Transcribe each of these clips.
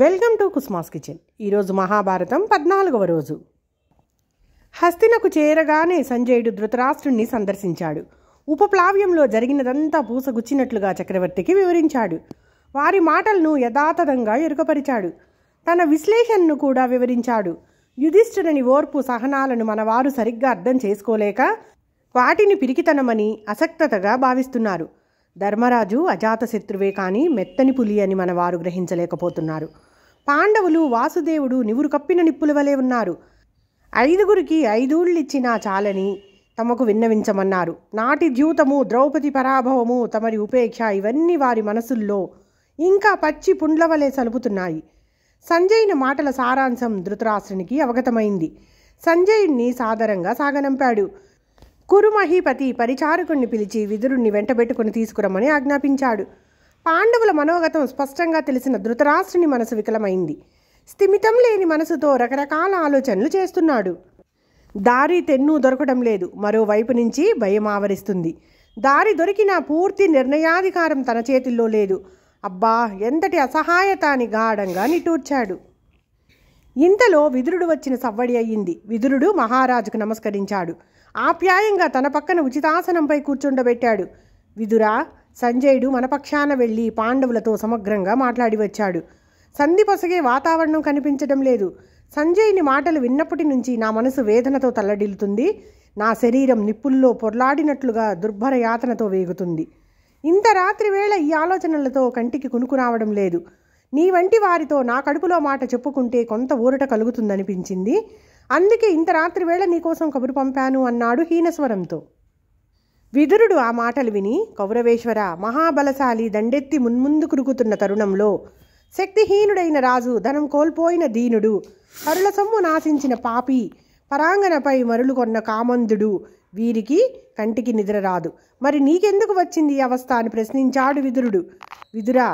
welcome to కుస్మాస్ kitchen ఈరోజు మహాభారతం పద్నాలుగవ రోజు హస్తినకు చేరగానే సంజయుడు ధృతరాష్ట్రుణ్ణి సందర్శించాడు ఉపప్లావ్యంలో జరిగినదంతా పూసగుచ్చినట్లుగా చక్రవర్తికి వివరించాడు వారి మాటలను యథాతథంగా ఎరుకపరిచాడు తన విశ్లేషణను కూడా వివరించాడు యుధిష్ఠుని ఓర్పు సహనాలను మనవారు సరిగ్గా అర్థం చేసుకోలేక వాటిని పిరికితనమని అసక్తతగా భావిస్తున్నారు ధర్మరాజు అజాతశత్రువే కానీ మెత్తని పులి అని మన వారు గ్రహించలేకపోతున్నారు పాండవులు వాసుదేవుడు నివురు కప్పిన నిప్పుల వలె ఉన్నారు ఐదుగురికి ఐదూళ్ళిచ్చినా చాలని తమకు విన్నవించమన్నారు నాటి ద్యూతము ద్రౌపది పరాభవము తమరి ఉపేక్ష ఇవన్నీ వారి మనసుల్లో ఇంకా పచ్చి పుండ్ల వలె సలుపుతున్నాయి సంజయ్ని మాటల సారాంశం ధృతరాశ్రునికి అవగతమైంది సంజయుణ్ణి సాదరంగా సాగనంపాడు కురుమహీపతి పరిచారకుణ్ణి పిలిచి విదురుణ్ణి వెంటబెట్టుకుని తీసుకురమ్మని ఆజ్ఞాపించాడు పాండవుల మనోగతం స్పష్టంగా తెలిసిన ధృతరాష్ట్రుని మనసు వికలమైంది స్థిమితం లేని మనసుతో రకరకాల ఆలోచనలు చేస్తున్నాడు దారి తెన్ను దొరకడం లేదు మరోవైపు నుంచి భయం ఆవరిస్తుంది దారి దొరికినా పూర్తి నిర్ణయాధికారం తన చేతిల్లో లేదు అబ్బా ఎంతటి అసహాయత అని గాఢంగా నిటూర్చాడు ఇంతలో విదురుడు వచ్చిన సవ్వడి అయ్యింది విదురుడు మహారాజుకు నమస్కరించాడు ఆప్యాయంగా తన పక్కన ఉచితాసనంపై కూర్చుండబెట్టాడు విదురా సంజయుడు మనపక్షాన వెళ్ళి పాండవులతో సమగ్రంగా మాట్లాడి వచ్చాడు సంధి పొసగే వాతావరణం కనిపించడం లేదు సంజయ్ని మాటలు విన్నప్పటి నుంచి నా మనసు వేదనతో తల్లడిల్లుతుంది నా శరీరం నిప్పుల్లో పొర్లాడినట్లుగా దుర్భర యాతనతో వేగుతుంది ఇంత రాత్రి వేళ ఈ ఆలోచనలతో కంటికి కునుకు రావడం లేదు నీ వంటి వారితో నా కడుపులో మాట చెప్పుకుంటే కొంత ఊరట కలుగుతుందనిపించింది అందుకే ఇంత రాత్రి వేళ నీకోసం కబురు పంపాను అన్నాడు హీనస్వరంతో విదురుడు ఆ మాటలు విని కౌరవేశ్వర మహాబలశాలి దండెత్తి మున్ముందు కురుకుతున్న తరుణంలో శక్తిహీనుడైన రాజు ధనం కోల్పోయిన దీనుడు కరుల సొమ్ము నాశించిన పాపి పరాంగనపై మరులు కొన్న కామందుడు వీరికి కంటికి నిద్ర రాదు మరి నీకెందుకు వచ్చింది ఈ అవస్థ అని ప్రశ్నించాడు విదురుడు విదురా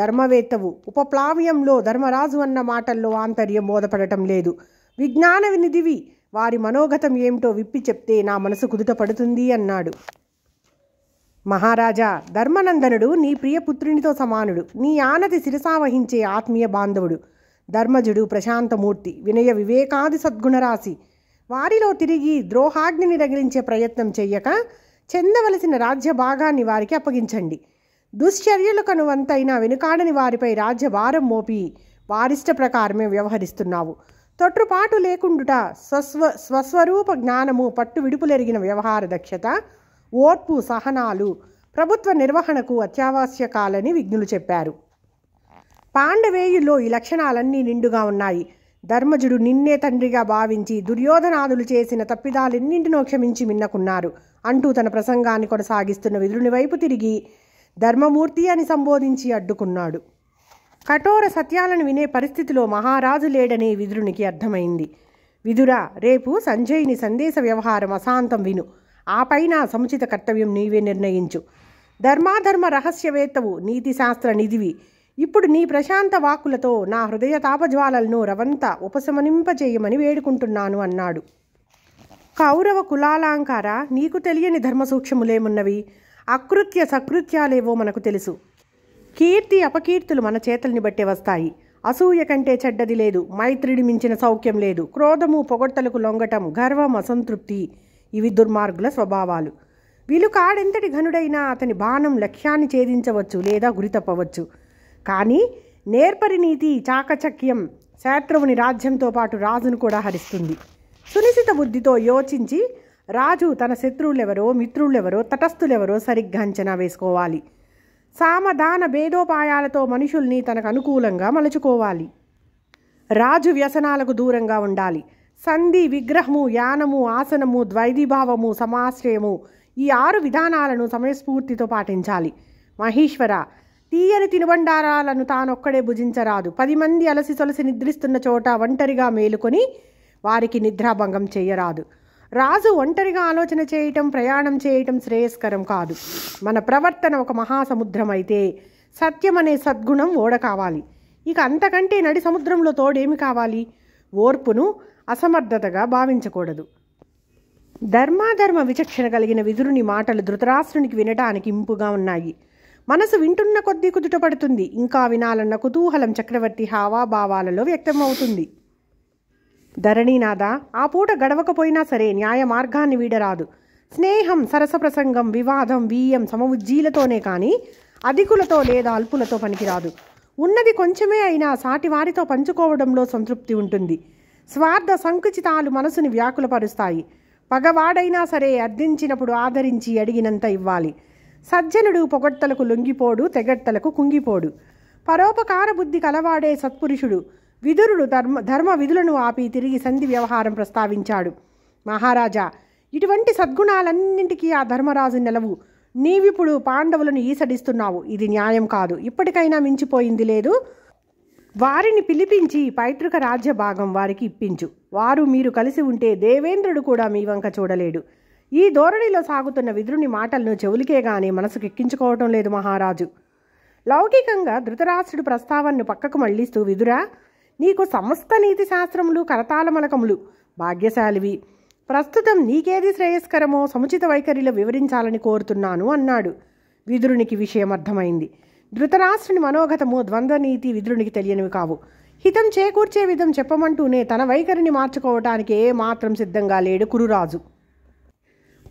ధర్మవేత్తవు ఉపప్లావ్యంలో ధర్మరాజు అన్న మాటల్లో ఆంతర్యం బోధపడటం లేదు విజ్ఞాన నిధివి వారి మనోగతం ఏమిటో విప్పి చెప్తే నా మనసు కుదుట పడుతుంది అన్నాడు మహారాజా ధర్మనందనుడు నీ ప్రియపుత్రునితో సమానుడు నీ ఆనతి శిరసావహించే ఆత్మీయ బాంధవుడు ధర్మజుడు ప్రశాంతమూర్తి వినయ వివేకాది సద్గుణరాశి వారిలో తిరిగి ద్రోహాగ్నిని రగిలించే ప్రయత్నం చెయ్యక చెందవలసిన రాజ్య భాగాన్ని వారికి అప్పగించండి దుశ్చర్యలు కనువంతైనా వెనుకాడని వారిపై రాజ్యభారం మోపి వారిష్ట ప్రకారమే వ్యవహరిస్తున్నావు తొట్టుపాటు లేకుండుట స్వస్వ స్వస్వరూప జ్ఞానము పట్టు విడుపులెరిగిన వ్యవహార దక్షత ఓర్పు సహనాలు ప్రభుత్వ నిర్వహణకు అత్యావశ్యకాలని విజ్ఞులు చెప్పారు పాండవేయుల్లో ఈ లక్షణాలన్నీ నిండుగా ఉన్నాయి ధర్మజుడు నిన్నే తండ్రిగా భావించి దుర్యోధనాదులు చేసిన తప్పిదాలెన్నింటినో క్షమించి మిన్నకున్నారు అంటూ తన ప్రసంగాన్ని కొనసాగిస్తున్న విధుని వైపు తిరిగి ధర్మమూర్తి అని సంబోధించి అడ్డుకున్నాడు కఠోర సత్యాలను వినే పరిస్థితిలో మహారాజు లేడని విదురునికి అర్థమైంది విదురా రేపు సంజయ్ని సందేశ వ్యవహారం అశాంతం విను ఆపైన సముచిత కర్తవ్యం నీవే నిర్ణయించు ధర్మాధర్మ రహస్యవేత్తవు నీతిశాస్త్ర నిధివి ఇప్పుడు నీ ప్రశాంత వాకులతో నా హృదయ తాపజ్వాలలను రవంత ఉపశమనింపజేయమని వేడుకుంటున్నాను అన్నాడు కౌరవ కులాలంకార నీకు తెలియని ధర్మ సూక్ష్ములేమున్నవి అకృత్య సకృత్యాలేవో మనకు తెలుసు కీర్తి అపకీర్తులు మన చేతుల్ని బట్టే వస్తాయి అసూయ కంటే చెడ్డది లేదు మైత్రిడి మించిన సౌఖ్యం లేదు క్రోధము పొగడ్తలకు లొంగటం గర్వం అసంతృప్తి ఇవి దుర్మార్గుల స్వభావాలు వీళ్ళు కాడెంతటి ఘనుడైనా అతని బాణం లక్ష్యాన్ని ఛేదించవచ్చు లేదా గురితప్పవచ్చు కానీ నేర్పరి నీతి చాకచక్యం శత్రువుని రాజ్యంతో పాటు రాజును కూడా హరిస్తుంది సునిశిత బుద్ధితో యోచించి రాజు తన శత్రువులెవరో మిత్రులెవరో తటస్థులెవరో సరిగ్గా అంచనా వేసుకోవాలి సామధాన భేదోపాయాలతో మనుషుల్ని తనకు అనుకూలంగా మలుచుకోవాలి రాజు వ్యసనాలకు దూరంగా ఉండాలి సంధి విగ్రహము యానము ఆసనము ద్వైదీభావము సమాశ్రయము ఈ ఆరు విధానాలను సమయస్ఫూర్తితో పాటించాలి మహేశ్వర తీయని తినుబండారాలను తానొక్కడే భుజించరాదు పది మంది అలసి సొలసి నిద్రిస్తున్న చోట ఒంటరిగా మేలుకొని వారికి నిద్రాభంగం చేయరాదు రాజు ఒంటరిగా ఆలోచన చేయటం ప్రయాణం చేయటం శ్రేయస్కరం కాదు మన ప్రవర్తన ఒక మహాసముద్రం అయితే సత్యం అనే సద్గుణం ఓడ కావాలి ఇక అంతకంటే నడి సముద్రంలో తోడేమి కావాలి ఓర్పును అసమర్థతగా భావించకూడదు ధర్మాధర్మ విచక్షణ కలిగిన విధురుని మాటలు ధృతరాష్ట్రునికి వినటానికి ఇంపుగా ఉన్నాయి మనసు వింటున్న కొద్దీ కుదుటపడుతుంది ఇంకా వినాలన్న కుతూహలం చక్రవర్తి హావాభావాలలో వ్యక్తమవుతుంది ధరణీనాథ ఆ పూట గడవకపోయినా సరే న్యాయ మార్గాన్ని వీడరాదు స్నేహం సరసప్రసంగం వివాదం వీయం సమవుజ్జీలతోనే కానీ అధికులతో లేదా అల్పులతో పనికిరాదు ఉన్నది కొంచెమే అయినా సాటి వారితో పంచుకోవడంలో సంతృప్తి ఉంటుంది స్వార్థ సంకుచితాలు మనసుని వ్యాకులపరుస్తాయి పగవాడైనా సరే అర్థించినప్పుడు ఆదరించి అడిగినంత ఇవ్వాలి సజ్జనుడు పొగడ్తలకు లొంగిపోడు తెగట్టలకు కుంగిపోడు పరోపకార బుద్ధి కలవాడే సత్పురుషుడు విదురుడు ధర్మ ధర్మ విధులను ఆపి తిరిగి సంధి వ్యవహారం ప్రస్తావించాడు మహారాజా ఇటువంటి సద్గుణాలన్నింటికీ ఆ ధర్మరాజు నిలవు నీవిప్పుడు పాండవులను ఈసడిస్తున్నావు ఇది న్యాయం కాదు ఇప్పటికైనా మించిపోయింది లేదు వారిని పిలిపించి పైతృక రాజ్య భాగం వారికి ఇప్పించు వారు మీరు కలిసి ఉంటే దేవేంద్రుడు కూడా మీ వంక చూడలేడు ఈ ధోరణిలో సాగుతున్న విదురుని మాటలను చెవులికే గాని మనసుకు ఎక్కించుకోవటం లేదు మహారాజు లౌకికంగా ధృతరాష్ట్రుడు ప్రస్తావనను పక్కకు మళ్లిస్తూ విదురా నీకు సమస్త నీతి శాస్త్రములు కరతాళమలకములు భాగ్యశాలివి ప్రస్తుతం నీకేది శ్రేయస్కరమో సముచిత వైఖరిలో వివరించాలని కోరుతున్నాను అన్నాడు విదురునికి విషయం అర్థమైంది ధృతరాష్ట్రుని మనోగతము ద్వంద్వనీతి విదురునికి తెలియనివి కావు హితం చేకూర్చే విధం చెప్పమంటూనే తన వైఖరిని మార్చుకోవటానికి ఏమాత్రం సిద్ధంగా లేడు కురురాజు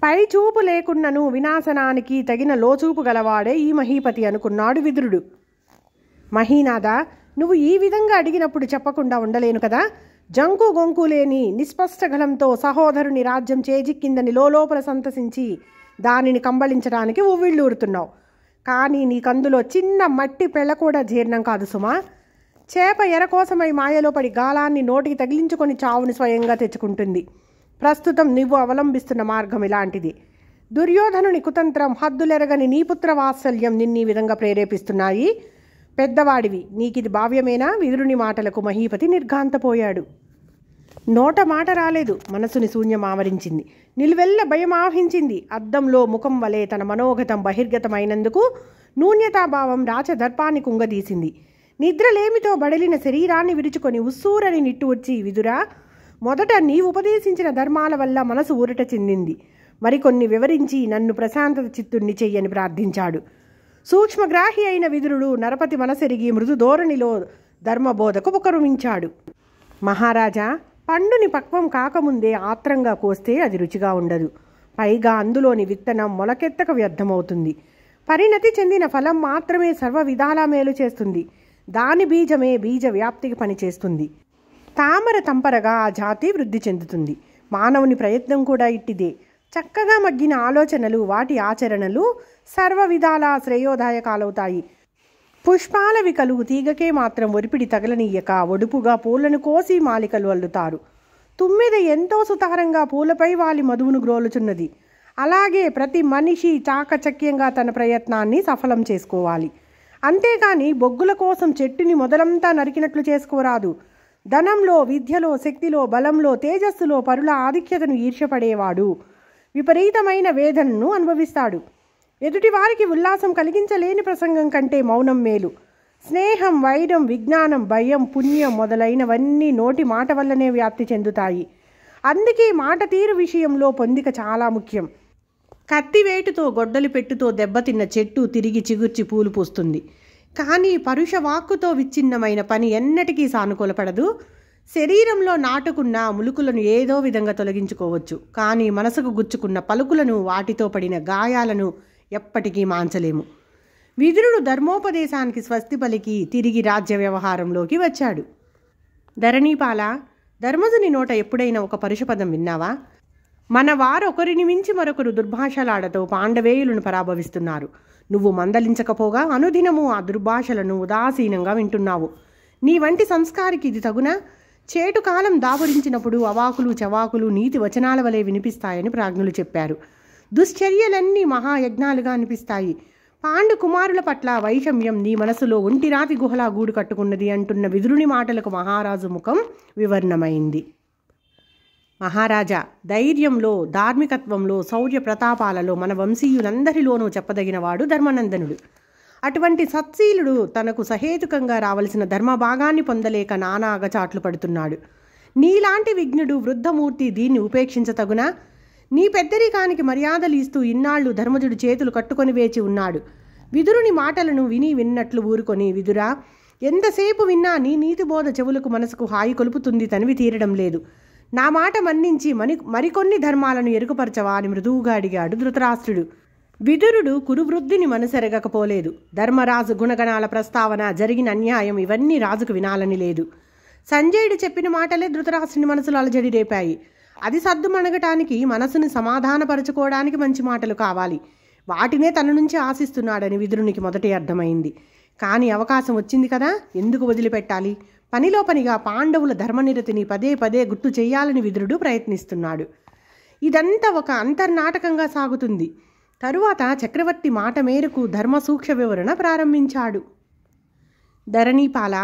పై చూపు లేకున్నను వినాశనానికి తగిన లోచూపు గలవాడే ఈ మహీపతి అనుకున్నాడు విదురుడు మహీనాథ నువ్వు ఈ విధంగా అడిగినప్పుడు చెప్పకుండా ఉండలేను కదా జంకు గొంకు లేని గలంతో సహోదరుని రాజ్యం చేజిక్కిందని లోపల సంతసించి దానిని కంబళించడానికి ఉవ్విళ్ళూరుతున్నావు కానీ నీకందులో చిన్న మట్టి పెళ్ళ కూడా జీర్ణం కాదు సుమా చేప ఎర కోసమై మాయలో పడి గాలాన్ని నోటికి తగిలించుకొని చావుని స్వయంగా తెచ్చుకుంటుంది ప్రస్తుతం నువ్వు అవలంబిస్తున్న మార్గం ఇలాంటిది దుర్యోధనుని కుతంత్రం హద్దులెరగని నీపుత్ర వాత్సల్యం నిన్ను ఈ విధంగా ప్రేరేపిస్తున్నాయి పెద్దవాడివి నీకిది భావ్యమేనా విదురుని మాటలకు మహీపతి నిర్ఘాంతపోయాడు నోట మాట రాలేదు మనసుని శూన్యం ఆవరించింది నిలువెల్ల భయం ఆవహించింది అద్దంలో ముఖం వలె తన మనోగతం బహిర్గతమైనందుకు నూన్యతాభావం రాచదర్పాన్ని కుంగదీసింది నిద్రలేమితో బడలిన శరీరాన్ని విడుచుకొని ఉస్సూరని వచ్చి విదురా మొదట నీ ఉపదేశించిన ధర్మాల వల్ల మనసు ఊరట చెందింది మరికొన్ని వివరించి నన్ను ప్రశాంతత చిత్తుణ్ణి చెయ్యని ప్రార్థించాడు సూక్ష్మగ్రాహి అయిన విదురుడు నరపతి మనసెరిగి మృదు ధోరణిలో ధర్మబోధకు ఉపకరుమించాడు మహారాజా పండుని పక్వం కాకముందే ఆత్రంగా కోస్తే అది రుచిగా ఉండదు పైగా అందులోని విత్తనం మొలకెత్తక వ్యర్థమవుతుంది పరిణతి చెందిన ఫలం మాత్రమే సర్వ విధాలా మేలు చేస్తుంది దాని బీజమే బీజ వ్యాప్తికి పనిచేస్తుంది తామర తంపరగా ఆ జాతి వృద్ధి చెందుతుంది మానవుని ప్రయత్నం కూడా ఇట్టిదే చక్కగా మగ్గిన ఆలోచనలు వాటి ఆచరణలు సర్వ విధాల శ్రేయోదాయకాలవుతాయి పుష్పాలవి కలుగు తీగకే మాత్రం ఒరిపిడి తగలనీయక ఒడుపుగా పూలను కోసి మాలికలు అల్లుతారు తుమ్మిద ఎంతో సుతారంగా పూలపై వాలి మధువును గ్రోలుచున్నది అలాగే ప్రతి మనిషి చాకచక్యంగా తన ప్రయత్నాన్ని సఫలం చేసుకోవాలి అంతేగాని బొగ్గుల కోసం చెట్టుని మొదలంతా నరికినట్లు చేసుకోరాదు ధనంలో విద్యలో శక్తిలో బలంలో తేజస్సులో పరుల ఆధిక్యతను ఈర్షపడేవాడు విపరీతమైన వేదనను అనుభవిస్తాడు ఎదుటి వారికి ఉల్లాసం కలిగించలేని ప్రసంగం కంటే మౌనం మేలు స్నేహం వైరం విజ్ఞానం భయం పుణ్యం మొదలైనవన్నీ నోటి మాట వల్లనే వ్యాప్తి చెందుతాయి అందుకే మాట తీరు విషయంలో పొందిక చాలా ముఖ్యం కత్తివేటుతో గొడ్డలి పెట్టుతో దెబ్బతిన్న చెట్టు తిరిగి చిగుర్చి పూలు పూస్తుంది కానీ పరుష వాక్కుతో విచ్ఛిన్నమైన పని ఎన్నటికీ సానుకూలపడదు శరీరంలో నాటుకున్న ములుకులను ఏదో విధంగా తొలగించుకోవచ్చు కానీ మనసుకు గుచ్చుకున్న పలుకులను వాటితో పడిన గాయాలను ఎప్పటికీ మాంచలేము విదురుడు ధర్మోపదేశానికి స్వస్తి పలికి తిరిగి రాజ్య వ్యవహారంలోకి వచ్చాడు ధరణీపాల ధర్మజుని నోట ఎప్పుడైనా ఒక పరుషపదం విన్నావా మన వారొకరిని మించి మరొకరు దుర్భాషలాడతో పాండవేయులను పరాభవిస్తున్నారు నువ్వు మందలించకపోగా అనుదినము ఆ దుర్భాషలను ఉదాసీనంగా వింటున్నావు నీ వంటి సంస్కారికి ఇది తగునా చేటు కాలం దాపురించినప్పుడు అవాకులు చవాకులు నీతి వచనాల వలె వినిపిస్తాయని ప్రాజ్ఞులు చెప్పారు దుశ్చర్యలన్నీ మహాయజ్ఞాలుగా అనిపిస్తాయి పాండు కుమారుల పట్ల వైషమ్యం నీ మనసులో ఒంటిరాతి గుహలా గూడు కట్టుకున్నది అంటున్న విదురుని మాటలకు మహారాజు ముఖం వివర్ణమైంది మహారాజా ధైర్యంలో ధార్మికత్వంలో శౌర్య ప్రతాపాలలో మన వంశీయులందరిలోనూ చెప్పదగినవాడు ధర్మనందనుడు అటువంటి సత్శీలుడు తనకు సహేతుకంగా రావలసిన ధర్మభాగాన్ని పొందలేక నానా అగచాట్లు పడుతున్నాడు నీలాంటి విఘ్నుడు వృద్ధమూర్తి దీన్ని ఉపేక్షించతగునా నీ పెద్దరికానికి మర్యాదలు ఇస్తూ ఇన్నాళ్ళు ధర్మజుడు చేతులు కట్టుకొని వేచి ఉన్నాడు విదురుని మాటలను విని విన్నట్లు ఊరుకొని విదురా ఎంతసేపు విన్నా నీ నీతిబోధ చెవులకు మనసుకు హాయి కొలుపుతుంది తనివి తీరడం లేదు నా మాట మన్నించి మని మరికొన్ని ధర్మాలను ఎరుగుపరచవా అని మృదువుగా అడిగాడు ధృతరాష్ట్రుడు విదురుడు కురువృద్ధిని మనసెరగకపోలేదు ధర్మరాజు గుణగణాల ప్రస్తావన జరిగిన అన్యాయం ఇవన్నీ రాజుకు వినాలని లేదు సంజయుడు చెప్పిన మాటలే ధృతరాశుని మనసులో అలజడి రేపాయి అది సర్దుమణగటానికి మనసుని సమాధానపరచుకోవడానికి మంచి మాటలు కావాలి వాటినే తన నుంచి ఆశిస్తున్నాడని విదురునికి మొదటి అర్థమైంది కానీ అవకాశం వచ్చింది కదా ఎందుకు వదిలిపెట్టాలి పనిలో పనిగా పాండవుల ధర్మనిరతిని పదే పదే గుర్తు చేయాలని విదురుడు ప్రయత్నిస్తున్నాడు ఇదంతా ఒక అంతర్నాటకంగా సాగుతుంది తరువాత చక్రవర్తి మాట మేరకు ధర్మ సూక్ష్మ వివరణ ప్రారంభించాడు ధరణీపాల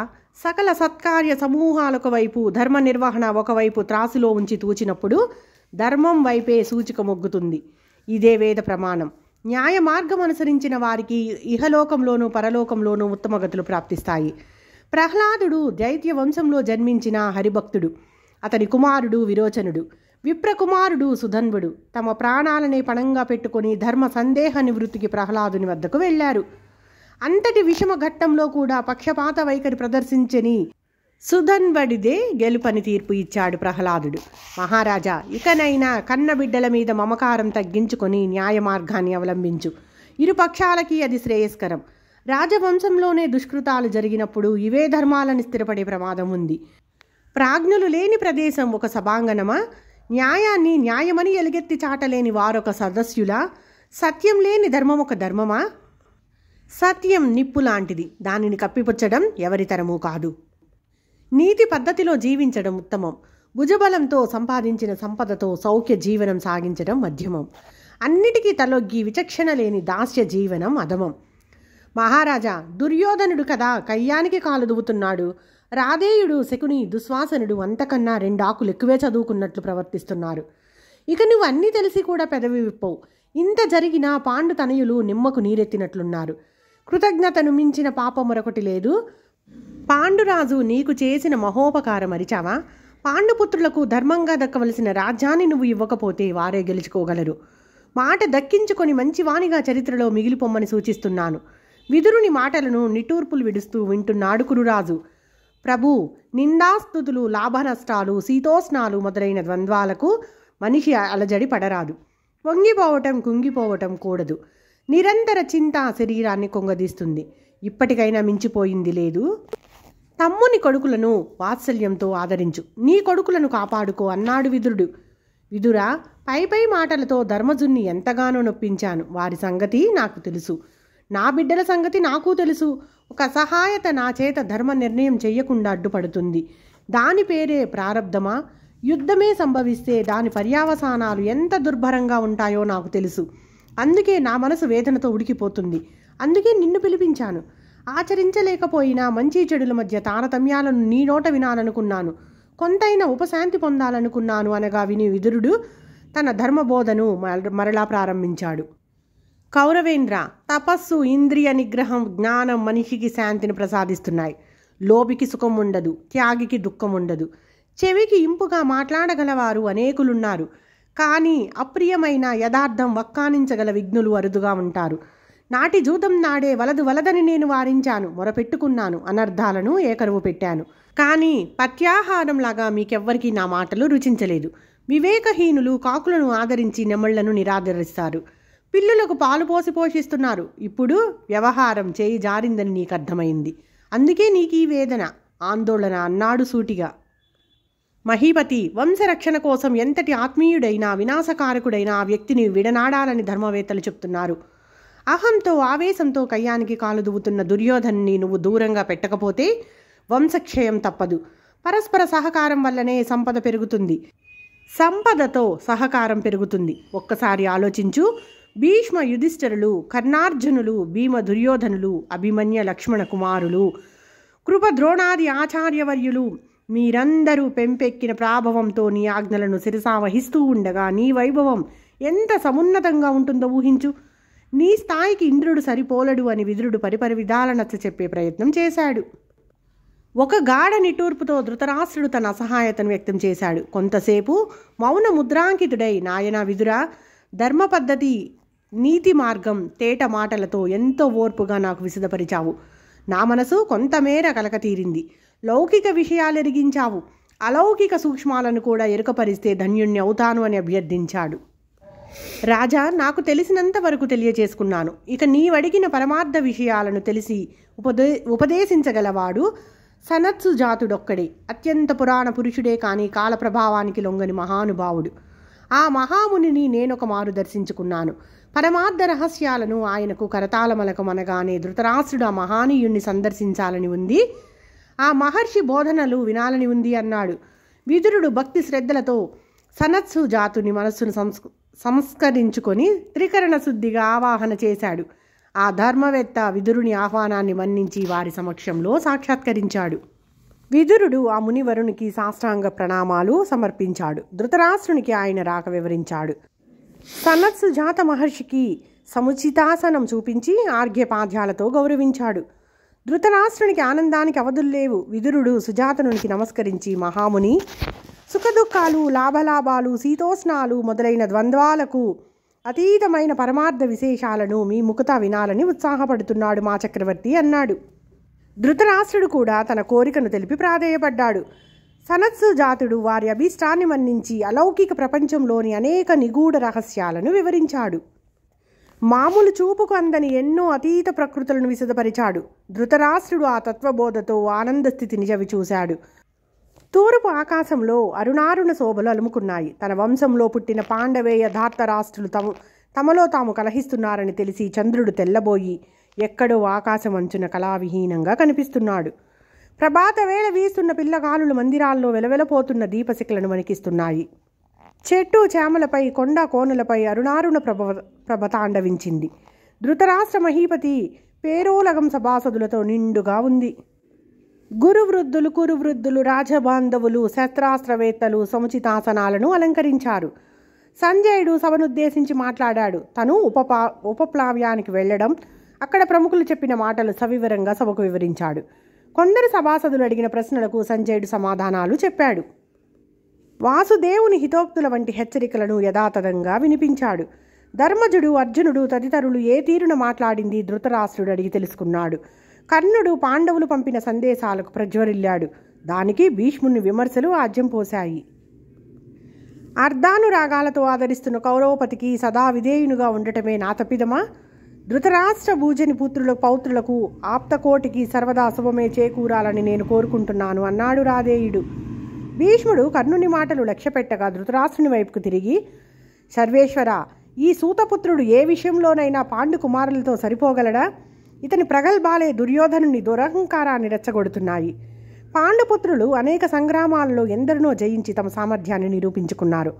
సకల సత్కార్య సమూహాలకు వైపు ధర్మ నిర్వహణ ఒకవైపు త్రాసులో ఉంచి తూచినప్పుడు ధర్మం వైపే సూచిక మొగ్గుతుంది ఇదే వేద ప్రమాణం న్యాయ మార్గం అనుసరించిన వారికి ఇహలోకంలోనూ పరలోకంలోనూ ఉత్తమగతులు ప్రాప్తిస్తాయి ప్రహ్లాదుడు దైత్య వంశంలో జన్మించిన హరిభక్తుడు అతని కుమారుడు విరోచనుడు విప్రకుమారుడు సుధన్వుడు తమ ప్రాణాలనే పణంగా పెట్టుకుని ధర్మ సందేహ నివృత్తికి ప్రహ్లాదుని వద్దకు వెళ్ళారు అంతటి విషమ ఘట్టంలో కూడా పక్షపాత వైఖరి ప్రదర్శించని సుధన్వడిదే గెలుపని తీర్పు ఇచ్చాడు ప్రహ్లాదుడు మహారాజా ఇకనైనా కన్నబిడ్డల మీద మమకారం తగ్గించుకొని న్యాయ మార్గాన్ని అవలంబించు ఇరుపక్షాలకి అది శ్రేయస్కరం రాజవంశంలోనే దుష్కృతాలు జరిగినప్పుడు ఇవే ధర్మాలని స్థిరపడే ప్రమాదం ఉంది ప్రాజ్ఞులు లేని ప్రదేశం ఒక సభాంగణమా న్యాయాన్ని న్యాయమని ఎలుగెత్తి చాటలేని వారొక సదస్యులా సత్యం లేని ధర్మం ఒక ధర్మమా సత్యం నిప్పు లాంటిది దానిని కప్పిపుచ్చడం ఎవరితరమూ కాదు నీతి పద్ధతిలో జీవించడం ఉత్తమం భుజబలంతో సంపాదించిన సంపదతో సౌఖ్య జీవనం సాగించడం మధ్యమం అన్నిటికీ తలొగ్గి విచక్షణ లేని దాస్య జీవనం అధమం మహారాజా దుర్యోధనుడు కదా కయ్యానికి దువ్వుతున్నాడు రాధేయుడు శకుని దుశ్వాసనుడు అంతకన్నా రెండాకులు ఎక్కువే చదువుకున్నట్లు ప్రవర్తిస్తున్నారు ఇక నువ్వు అన్నీ తెలిసి కూడా పెదవి విప్పవు ఇంత జరిగినా పాండు తనయులు నిమ్మకు నీరెత్తినట్లున్నారు కృతజ్ఞతను మించిన మరొకటి లేదు పాండురాజు నీకు చేసిన మహోపకారం అరిచావా పాండుపుత్రులకు ధర్మంగా దక్కవలసిన రాజ్యాన్ని నువ్వు ఇవ్వకపోతే వారే గెలుచుకోగలరు మాట దక్కించుకొని మంచివాణిగా చరిత్రలో మిగిలిపోమ్మని సూచిస్తున్నాను విదురుని మాటలను నిటూర్పులు విడుస్తూ వింటున్నాడు కురురాజు ప్రభు నిందాస్థుతులు లాభనష్టాలు శీతోష్ణాలు మొదలైన ద్వంద్వాలకు మనిషి అలజడి పడరాదు వంగిపోవటం కుంగిపోవటం కూడదు నిరంతర చింత శరీరాన్ని కొంగదీస్తుంది ఇప్పటికైనా మించిపోయింది లేదు తమ్ముని కొడుకులను వాత్సల్యంతో ఆదరించు నీ కొడుకులను కాపాడుకో అన్నాడు విదురుడు విదురా పైపై మాటలతో ధర్మజున్ని ఎంతగానో నొప్పించాను వారి సంగతి నాకు తెలుసు నా బిడ్డల సంగతి నాకు తెలుసు ఒక సహాయత నా చేత ధర్మ నిర్ణయం చేయకుండా అడ్డుపడుతుంది దాని పేరే ప్రారబ్ధమా యుద్ధమే సంభవిస్తే దాని పర్యావసానాలు ఎంత దుర్భరంగా ఉంటాయో నాకు తెలుసు అందుకే నా మనసు వేదనతో ఉడికిపోతుంది అందుకే నిన్ను పిలిపించాను ఆచరించలేకపోయినా మంచి చెడుల మధ్య తారతమ్యాలను నీ నోట వినాలనుకున్నాను కొంతైనా ఉపశాంతి పొందాలనుకున్నాను అనగా విని విదురుడు తన ధర్మబోధను మరలా ప్రారంభించాడు కౌరవేంద్ర తపస్సు ఇంద్రియ నిగ్రహం జ్ఞానం మనిషికి శాంతిని ప్రసాదిస్తున్నాయి లోబికి సుఖం ఉండదు త్యాగికి దుఃఖం ఉండదు చెవికి ఇంపుగా మాట్లాడగలవారు అనేకులున్నారు కానీ అప్రియమైన యథార్థం వక్కానించగల విఘ్నులు అరుదుగా ఉంటారు నాటి జూతం నాడే వలదు వలదని నేను వారించాను మొరపెట్టుకున్నాను అనర్థాలను ఏకరువు పెట్టాను కానీ పత్యాహారంలాగా మీకెవ్వరికీ నా మాటలు రుచించలేదు వివేకహీనులు కాకులను ఆదరించి నెమళ్లను నిరాదరిస్తారు పిల్లులకు పాలు పోసి పోషిస్తున్నారు ఇప్పుడు వ్యవహారం చేయి జారిందని నీకు అర్థమైంది అందుకే నీకు ఈ వేదన ఆందోళన అన్నాడు సూటిగా మహీపతి వంశరక్షణ కోసం ఎంతటి ఆత్మీయుడైనా వినాశకారకుడైన ఆ వ్యక్తిని విడనాడాలని ధర్మవేత్తలు చెప్తున్నారు అహంతో ఆవేశంతో కయ్యానికి కాలు దువ్వుతున్న దుర్యోధన్ని నువ్వు దూరంగా పెట్టకపోతే వంశక్షయం తప్పదు పరస్పర సహకారం వల్లనే సంపద పెరుగుతుంది సంపదతో సహకారం పెరుగుతుంది ఒక్కసారి ఆలోచించు భీష్మ యుధిష్ఠరులు కర్ణార్జునులు భీమ దుర్యోధనులు అభిమన్య లక్ష్మణ కుమారులు కృప ద్రోణాది ఆచార్యవర్యులు మీరందరూ పెంపెక్కిన ప్రాభవంతో నీ ఆజ్ఞలను శిరసావహిస్తూ ఉండగా నీ వైభవం ఎంత సమున్నతంగా ఉంటుందో ఊహించు నీ స్థాయికి ఇంద్రుడు సరిపోలడు అని విదురుడు పరిపరి విధాల నచ్చ చెప్పే ప్రయత్నం చేశాడు ఒక గాఢ నిటూర్పుతో ధృతరాష్ట్రుడు తన అసహాయతను వ్యక్తం చేశాడు కొంతసేపు మౌన ముద్రాంకితుడై నాయన విదురా ధర్మ పద్ధతి నీతి మార్గం తేట మాటలతో ఎంతో ఓర్పుగా నాకు విసిదపరిచావు నా మనసు కొంతమేర కలకతీరింది లౌకిక ఎరిగించావు అలౌకిక సూక్ష్మాలను కూడా ఎరుకపరిస్తే ధన్యుణ్ణి అవుతాను అని అభ్యర్థించాడు రాజా నాకు తెలిసినంత వరకు తెలియచేసుకున్నాను ఇక నీవడిగిన పరమార్థ విషయాలను తెలిసి ఉపదే ఉపదేశించగలవాడు సనత్సు జాతుడొక్కడే అత్యంత పురాణ పురుషుడే కానీ కాల ప్రభావానికి లొంగని మహానుభావుడు ఆ మహామునిని నేనొక మారు దర్శించుకున్నాను పరమార్థ రహస్యాలను ఆయనకు అనగానే ధృతరాష్ట్రుడు ఆ మహానీయుణ్ణి సందర్శించాలని ఉంది ఆ మహర్షి బోధనలు వినాలని ఉంది అన్నాడు విదురుడు భక్తి శ్రద్ధలతో సనత్సు జాతుని మనస్సును సంస్ సంస్కరించుకొని త్రికరణ శుద్ధిగా ఆవాహన చేశాడు ఆ ధర్మవేత్త విదురుని ఆహ్వానాన్ని మన్నించి వారి సమక్షంలో సాక్షాత్కరించాడు విదురుడు ఆ మునివరునికి సాష్టాంగ ప్రణామాలు సమర్పించాడు ధృతరాష్ట్రునికి ఆయన రాక వివరించాడు సనత్ సుజాత మహర్షికి సముచితాసనం చూపించి ఆర్ఘ్యపాధ్యాలతో గౌరవించాడు ధృతరాష్ట్రునికి ఆనందానికి అవధుల్లేవు విదురుడు సుజాతనునికి నమస్కరించి మహాముని సుఖదుఖాలు లాభలాభాలు శీతోష్ణాలు మొదలైన ద్వంద్వాలకు అతీతమైన పరమార్థ విశేషాలను మీ ముఖత వినాలని ఉత్సాహపడుతున్నాడు మా చక్రవర్తి అన్నాడు ధృతరాష్ట్రుడు కూడా తన కోరికను తెలిపి ప్రాధేయపడ్డాడు సనత్సు జాతుడు వారి అభీష్టాన్ని మన్నించి అలౌకిక ప్రపంచంలోని అనేక నిగూఢ రహస్యాలను వివరించాడు మామూలు చూపుకు అందని ఎన్నో అతీత ప్రకృతులను విశదపరిచాడు ధృతరాష్ట్రుడు ఆ తత్వబోధతో ఆనంద చవి చూశాడు తూర్పు ఆకాశంలో అరుణారుణ శోభలు అలుముకున్నాయి తన వంశంలో పుట్టిన పాండవేయ ధార్తరాష్ట్రులు తమ తమలో తాము కలహిస్తున్నారని తెలిసి చంద్రుడు తెల్లబోయి ఎక్కడో ఆకాశం అంచున కళావిహీనంగా కనిపిస్తున్నాడు ప్రభాత వేళ వీస్తున్న పిల్లగాలులు మందిరాల్లో వెలవెలపోతున్న దీపశిఖలను వణికిస్తున్నాయి చెట్టు చేమలపై కొండ కోనలపై అరుణారుణ ప్రభ ప్రభ తాండవించింది ధృతరాష్ట్ర మహీపతి పేరోలగం సభాసదులతో నిండుగా ఉంది గురువృద్ధులు కురువృద్ధులు రాజబాంధవులు శస్త్రాస్త్రవేత్తలు సముచితాసనాలను అలంకరించారు సంజయుడు సభనుద్దేశించి మాట్లాడాడు తను ఉపపా ఉపప్లావ్యానికి వెళ్ళడం అక్కడ ప్రముఖులు చెప్పిన మాటలు సవివరంగా సభకు వివరించాడు కొందరు సభాసదులు అడిగిన ప్రశ్నలకు సంజయుడు సమాధానాలు చెప్పాడు వాసుదేవుని హితోక్తుల వంటి హెచ్చరికలను యథాతథంగా వినిపించాడు ధర్మజుడు అర్జునుడు తదితరులు ఏ తీరున మాట్లాడింది ధృతరాష్ట్రుడు అడిగి తెలుసుకున్నాడు కర్ణుడు పాండవులు పంపిన సందేశాలకు ప్రజ్వరిల్లాడు దానికి భీష్ముని విమర్శలు ఆజ్యం పోశాయి అర్ధానురాగాలతో ఆదరిస్తున్న కౌరవపతికి సదా విధేయునుగా ఉండటమే నా తప్పిదమా ధృతరాష్ట్ర భూజని పుత్రుల పౌత్రులకు ఆప్తకోటికి సర్వదా శుభమే చేకూరాలని నేను కోరుకుంటున్నాను అన్నాడు రాధేయుడు భీష్ముడు కర్ణుని మాటలు లక్ష్యపెట్టగా ధృతరాష్ట్రుని వైపుకు తిరిగి సర్వేశ్వర ఈ సూతపుత్రుడు ఏ విషయంలోనైనా పాండు కుమారులతో సరిపోగలడా ఇతని ప్రగల్భాలే దుర్యోధనుని దురహంకారాన్ని రెచ్చగొడుతున్నాయి పాండుపుత్రులు అనేక సంగ్రామాలలో ఎందరినో జయించి తమ సామర్థ్యాన్ని నిరూపించుకున్నారు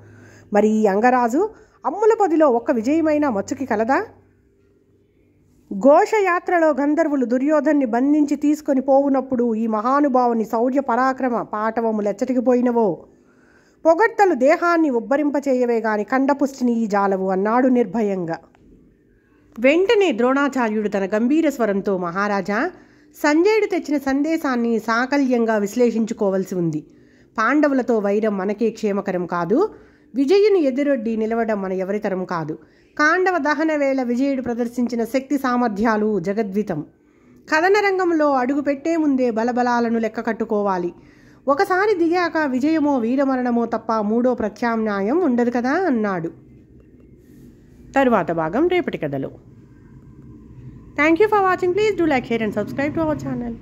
మరి ఈ అంగరాజు అమ్ముల పొదిలో ఒక్క విజయమైన మచ్చుకి కలదా ఘోషయాత్రలో గంధర్వులు దుర్యోధన్ని బంధించి తీసుకొని పోవునప్పుడు ఈ మహానుభావుని శౌర్య పరాక్రమ పాటవము లెచ్చటికిపోయినవో పొగడ్తలు దేహాన్ని ఉబ్బరింపచేయవే గాని కండపుష్టిని ఈ జాలవు అన్నాడు నిర్భయంగా వెంటనే ద్రోణాచార్యుడు తన గంభీర స్వరంతో మహారాజా సంజయుడు తెచ్చిన సందేశాన్ని సాకల్యంగా విశ్లేషించుకోవలసి ఉంది పాండవులతో వైరం మనకే క్షేమకరం కాదు విజయుని ఎదురొడ్డి నిలవడం మన ఎవరితరం కాదు కాండవ దహన వేళ విజయుడు ప్రదర్శించిన శక్తి సామర్థ్యాలు జగద్వితం కథన రంగంలో అడుగుపెట్టే ముందే బలబలాలను లెక్క కట్టుకోవాలి ఒకసారి దిగాక విజయమో వీరమరణమో తప్ప మూడో ప్రత్యామ్నాయం ఉండదు కదా అన్నాడు తరువాత భాగం రేపటి కథలో thank you for watching please do like share and subscribe to our channel